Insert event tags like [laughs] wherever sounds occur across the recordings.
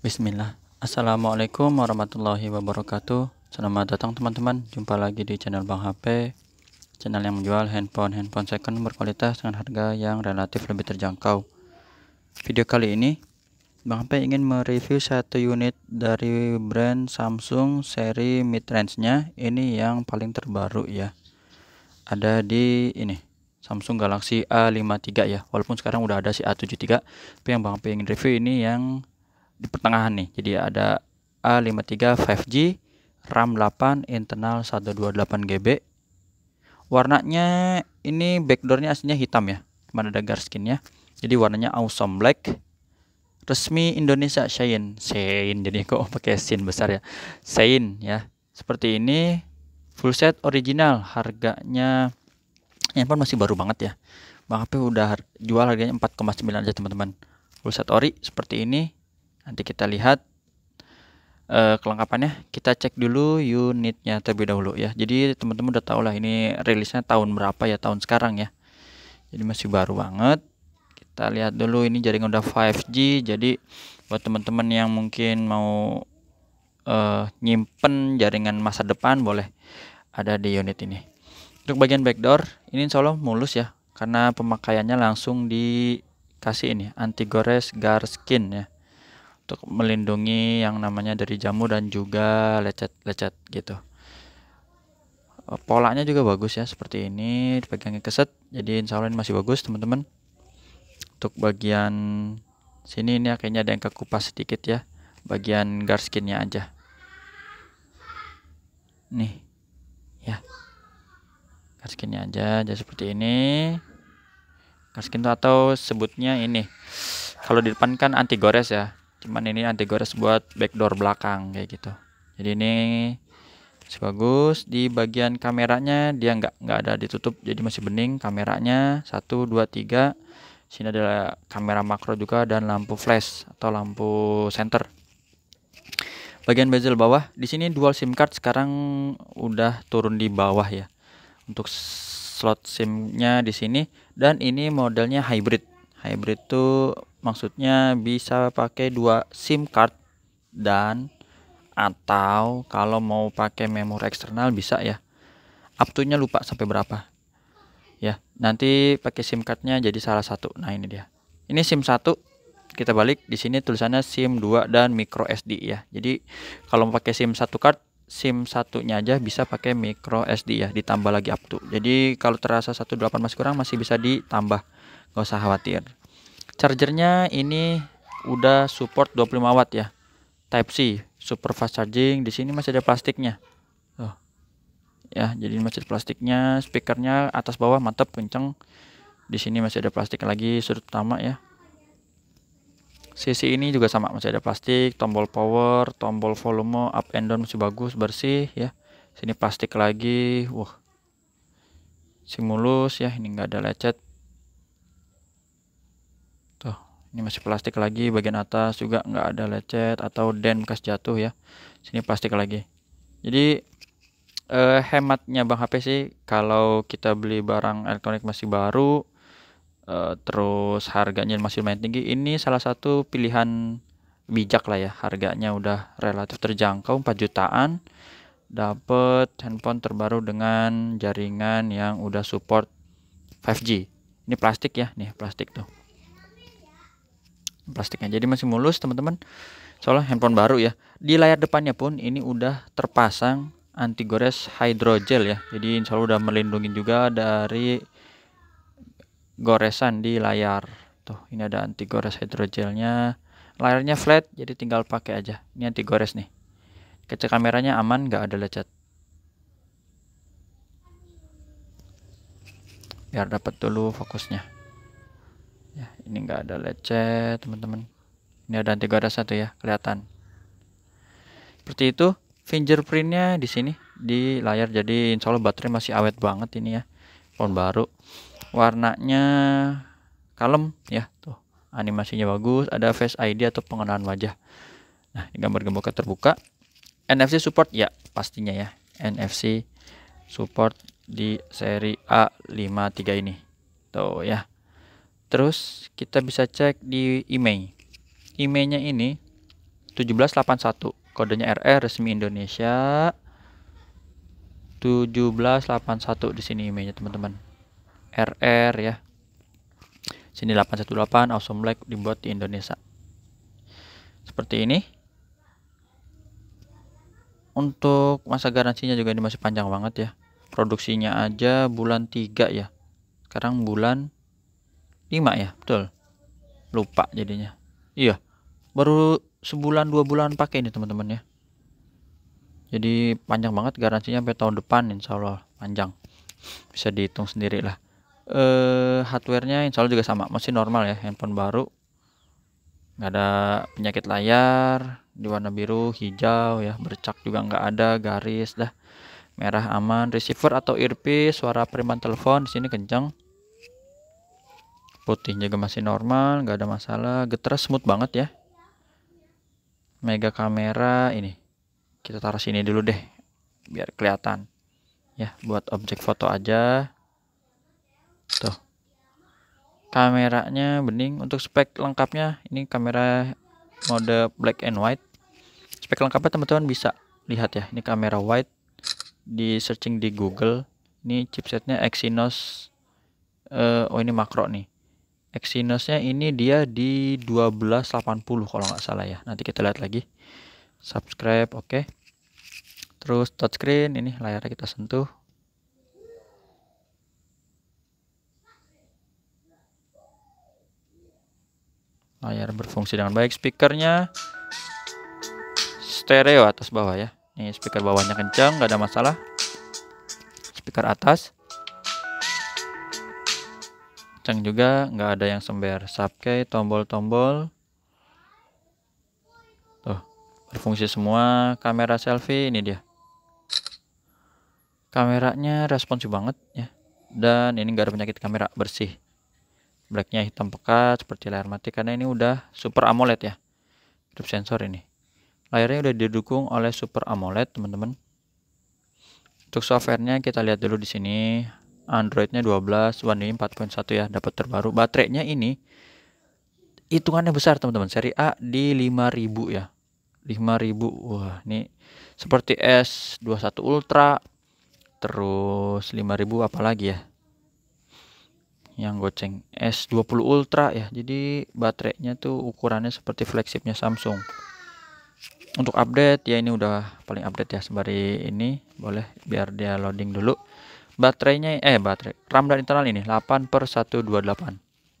Bismillah Assalamualaikum warahmatullahi wabarakatuh Selamat datang teman-teman Jumpa lagi di channel Bang HP Channel yang menjual handphone-handphone second kan berkualitas dengan harga yang relatif lebih terjangkau Video kali ini Bang HP ingin mereview satu unit dari brand Samsung seri mid-range nya Ini yang paling terbaru ya Ada di ini Samsung Galaxy A53 ya Walaupun sekarang udah ada si A73 Tapi yang Bang HP ingin review ini yang di pertengahan nih jadi ada A53 5G RAM 8 internal 128GB warnanya ini backdoornya aslinya hitam ya cuma ada gar skinnya jadi warnanya awesome black resmi Indonesia Shine Shine jadi [laughs] kok pakai Shine besar ya Shine ya seperti ini full set original harganya handphone masih baru banget ya Bang HP udah jual harganya 4,9 aja teman-teman full set ori seperti ini Nanti kita lihat uh, kelengkapannya. Kita cek dulu unitnya terlebih dahulu ya. Jadi teman-teman udah tahu lah ini rilisnya tahun berapa ya, tahun sekarang ya. Jadi masih baru banget. Kita lihat dulu ini jaringan udah 5G. Jadi buat teman-teman yang mungkin mau uh, nyimpen jaringan masa depan boleh ada di unit ini. Untuk bagian backdoor ini insya Allah mulus ya karena pemakaiannya langsung dikasih ini anti gores gar skin ya untuk melindungi yang namanya dari jamu dan juga lecet-lecet gitu eh, polanya juga bagus ya seperti ini dipegangnya keset jadi insya Allah ini masih bagus teman-teman untuk bagian sini ini akhirnya ada yang kekupas sedikit ya bagian guard skinnya aja nih ya Guard skinnya aja jadi seperti ini Guard skin atau sebutnya ini kalau di depan kan anti gores ya cuman ini anti gores buat backdoor belakang kayak gitu jadi ini sebagus di bagian kameranya dia nggak nggak ada ditutup jadi masih bening kameranya satu dua tiga sini adalah kamera makro juga dan lampu flash atau lampu center bagian bezel bawah di sini dual sim card sekarang udah turun di bawah ya untuk slot simnya di sini dan ini modelnya hybrid hybrid tuh maksudnya bisa pakai dua SIM card dan atau kalau mau pakai memori eksternal bisa ya nya lupa sampai berapa ya nanti pakai SIM card nya jadi salah satu nah ini dia ini SIM satu kita balik di sini tulisannya SIM 2 dan micro SD ya jadi kalau mau pakai SIM satu card SIM satunya aja bisa pakai micro SD ya ditambah lagi up to jadi kalau terasa 18 masih kurang masih bisa ditambah nggak usah khawatir Chargernya ini udah support 25 watt ya. Type C, super fast charging. Di sini masih ada plastiknya. Oh. Ya, jadi masih ada plastiknya, speakernya atas bawah mantap kenceng. Di sini masih ada plastik lagi sudut utama ya. Sisi ini juga sama masih ada plastik, tombol power, tombol volume up and down masih bagus, bersih ya. Sini plastik lagi. Wah. Simulus ya, ini enggak ada lecet ini masih plastik lagi bagian atas juga nggak ada lecet atau den bekas jatuh ya sini plastik lagi jadi eh, hematnya bang HP sih kalau kita beli barang elektronik masih baru eh, terus harganya masih lumayan tinggi ini salah satu pilihan bijak lah ya harganya udah relatif terjangkau 4 jutaan dapat handphone terbaru dengan jaringan yang udah support 5G ini plastik ya nih plastik tuh plastiknya jadi masih mulus teman-teman soalnya handphone baru ya di layar depannya pun ini udah terpasang anti gores hydrogel ya jadi insya Allah udah melindungi juga dari goresan di layar tuh ini ada anti gores hydrogelnya layarnya flat jadi tinggal pakai aja ini anti gores nih kaca kameranya aman nggak ada lecet biar dapat dulu fokusnya ini enggak ada lecet teman-teman ini ada anti garis satu ya kelihatan seperti itu fingerprintnya di sini di layar jadi insya Allah baterai masih awet banget ini ya phone baru warnanya kalem ya tuh animasinya bagus ada face ID atau pengenalan wajah nah gambar gemboknya terbuka NFC support ya pastinya ya NFC support di seri A53 ini tuh ya Terus kita bisa cek di IMEI. IMEI-nya ini 1781, kodenya RR resmi Indonesia. 1781 di sini IMEI-nya teman-teman. RR ya. Sini 818 Awesome Black dibuat di Indonesia. Seperti ini. Untuk masa garansinya juga ini masih panjang banget ya. Produksinya aja bulan 3 ya. Sekarang bulan lima ya betul lupa jadinya iya baru sebulan dua bulan pakai ini teman-teman ya jadi panjang banget garansinya sampai tahun depan insya Allah panjang bisa dihitung sendiri lah eh hardwarenya insya Allah juga sama masih normal ya handphone baru nggak ada penyakit layar di warna biru hijau ya bercak juga nggak ada garis dah merah aman receiver atau earpiece suara periman telepon di sini kencang putih juga masih normal nggak ada masalah getar smooth banget ya mega kamera ini kita taruh sini dulu deh biar kelihatan ya buat objek foto aja tuh kameranya bening untuk spek lengkapnya ini kamera mode black and white spek lengkapnya teman-teman bisa lihat ya ini kamera white. di searching di Google ini chipsetnya Exynos uh, oh ini makro nih Exynosnya ini dia di 1280 kalau nggak salah ya. Nanti kita lihat lagi. Subscribe, oke. Okay. Terus touchscreen, ini layarnya kita sentuh. Layar berfungsi dengan baik. Speakernya stereo atas bawah ya. Ini speaker bawahnya kencang, nggak ada masalah. Speaker atas kencang juga nggak ada yang sember subkey tombol-tombol tuh berfungsi semua kamera selfie ini dia kameranya responsif banget ya dan ini nggak ada penyakit kamera bersih blacknya hitam pekat seperti layar mati karena ini udah super AMOLED ya grip sensor ini layarnya udah didukung oleh super AMOLED teman-teman untuk softwarenya kita lihat dulu di sini Androidnya 12 One UI 4.1 ya dapat terbaru baterainya ini hitungannya besar teman-teman seri A di 5000 ya 5000 wah ini seperti S21 Ultra terus 5000 apalagi ya yang goceng S20 Ultra ya. Jadi baterainya tuh ukurannya seperti flagshipnya Samsung. Untuk update ya ini udah paling update ya sembari ini boleh biar dia loading dulu baterainya eh baterai RAM dan internal ini 8 per 128 oh,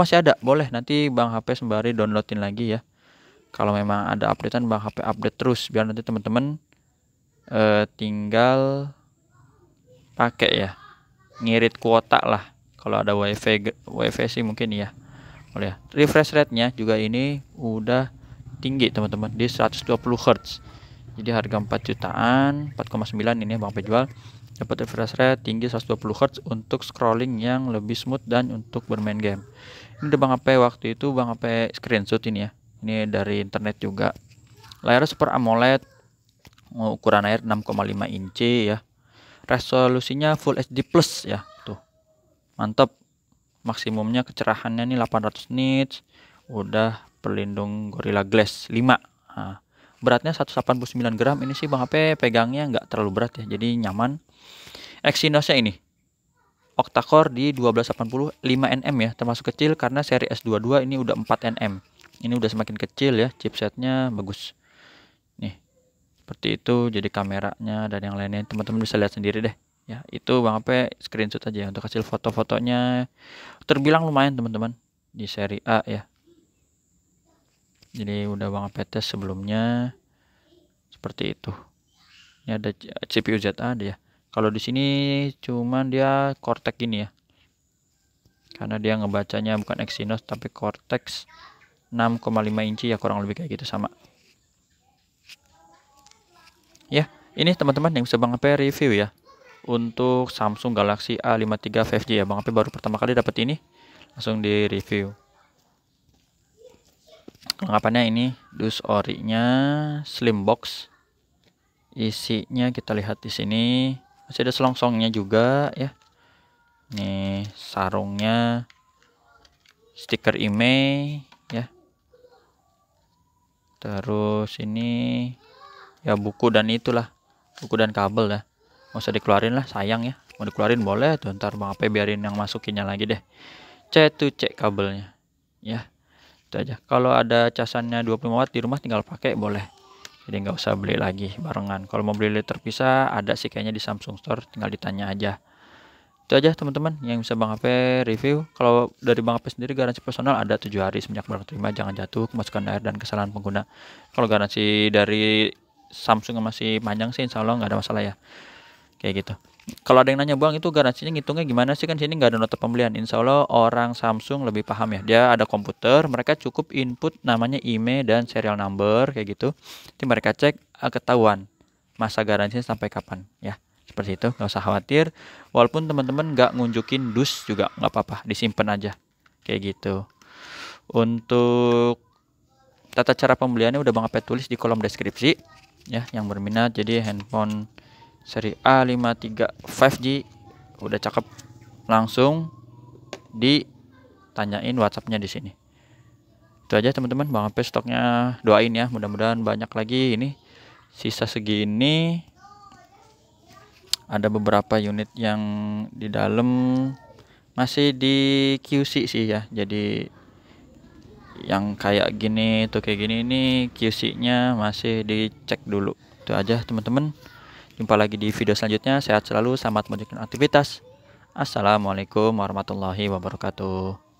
masih ada boleh nanti Bang HP sembari downloadin lagi ya kalau memang ada updatean Bang HP update terus biar nanti teman-teman eh, tinggal pakai ya ngirit kuota lah kalau ada wifi wifi sih mungkin ya boleh ya. refresh rate-nya juga ini udah tinggi teman-teman di 120 Hz jadi harga 4 jutaan 4,9 ini Bang pejual dapat refresh rate tinggi 120 Hz untuk scrolling yang lebih smooth dan untuk bermain game. Ini udah Bang HP waktu itu Bang HP screenshot ini ya. Ini dari internet juga. Layar Super AMOLED ukuran air 6,5 inci ya. Resolusinya Full HD Plus ya, tuh. Mantap. Maksimumnya kecerahannya nih 800 nits. Udah pelindung Gorilla Glass 5. Nah, beratnya 189 gram ini sih Bang HP pegangnya nggak terlalu berat ya jadi nyaman Exynosnya ini octa-core di 1280 5nm ya termasuk kecil karena seri S22 ini udah 4nm ini udah semakin kecil ya chipsetnya bagus nih seperti itu jadi kameranya dan yang lainnya teman-teman bisa lihat sendiri deh ya itu Bang HP screenshot aja ya untuk hasil foto-fotonya terbilang lumayan teman-teman di seri A ya jadi udah bang tes sebelumnya seperti itu ini ada CPU ZA dia ya. kalau di sini cuman dia Cortex ini ya karena dia ngebacanya bukan Exynos tapi Cortex 6,5 inci ya kurang lebih kayak gitu sama ya ini teman-teman yang bisa Bang Ape review ya untuk Samsung Galaxy A53 5G ya Bang Ape baru pertama kali dapat ini langsung di review Kelengkapannya ini dus orinya slim box. Isinya kita lihat di sini masih ada selongsongnya juga ya. Nih sarungnya stiker IMEI e, ya. Terus ini ya buku dan itulah buku dan kabel ya. Mau usah dikeluarin lah sayang ya. Mau dikeluarin boleh tuh ntar Bang apa biarin yang masukinnya lagi deh. C tuh cek kabelnya ya itu aja kalau ada casannya 25 watt di rumah tinggal pakai boleh jadi nggak usah beli lagi barengan kalau mau beli terpisah ada sih kayaknya di Samsung Store tinggal ditanya aja itu aja teman-teman yang bisa Bang HP review kalau dari Bang HP sendiri garansi personal ada tujuh hari semenjak barang terima jangan jatuh kemasukan air dan kesalahan pengguna kalau garansi dari Samsung masih panjang sih insya Allah nggak ada masalah ya kayak gitu kalau ada yang nanya bang itu garansinya ngitungnya gimana sih kan sini nggak ada nota pembelian insya Allah orang Samsung lebih paham ya dia ada komputer mereka cukup input namanya IMEI dan serial number kayak gitu nanti mereka cek eh, ketahuan masa garansinya sampai kapan ya seperti itu nggak usah khawatir walaupun teman-teman nggak ngunjukin dus juga nggak apa-apa disimpan aja kayak gitu untuk tata cara pembeliannya udah bang Apet tulis di kolom deskripsi ya yang berminat jadi handphone seri A53 5G udah cakep langsung ditanyain WhatsAppnya di sini itu aja teman-teman Bang Ape stoknya doain ya mudah-mudahan banyak lagi ini sisa segini ada beberapa unit yang di dalam masih di QC sih ya jadi yang kayak gini tuh kayak gini ini QC nya masih dicek dulu itu aja teman-teman Jumpa lagi di video selanjutnya. Sehat selalu, selamat menjalankan aktivitas. Assalamualaikum warahmatullahi wabarakatuh.